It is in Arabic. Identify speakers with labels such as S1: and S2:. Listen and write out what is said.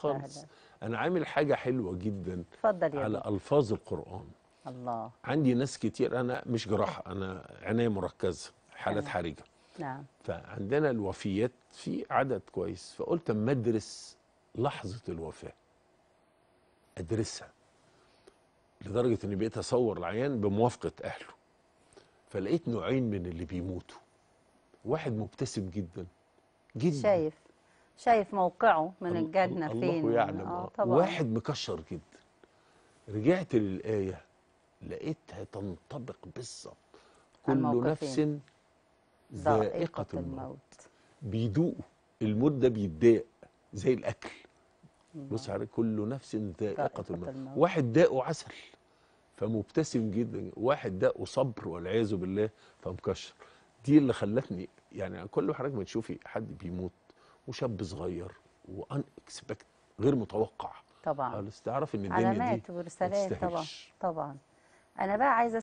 S1: خالص انا عامل حاجه حلوه جدا
S2: اتفضل يا على
S1: الفاظ القران الله عندي ناس كتير انا مش جراحه انا عنايه مركزه حالات حرجه نعم فعندنا الوفيات في عدد كويس فقلت اما ادرس لحظه الوفاه ادرسها لدرجه اني بقيت اصور العيان بموافقه اهله فلقيت نوعين من اللي بيموتوا واحد مبتسم جدا جدا شايف
S2: شايف موقعه من الجنة فين الله يعلم آه،, آه طبعا. واحد
S1: مكشر جدا رجعت للآية لقيتها تنطبق بالظبط كل نفس ذائقة الموت. الموت بيدوق الموت ده بيتضايق زي الأكل بص عليك كل نفس ذائقة الموت. الموت واحد داقه عسل فمبتسم جدا واحد داقه صبر والعياذ بالله فمكشر دي اللي خلتني يعني كل حضرتك ما تشوفي حد بيموت وشاب صغير وان اكسبكت
S3: غير متوقع طبعا خالص تعرف ان الدنيا دي علامات ورسالات طبعا
S2: طبعا انا بقى عايزه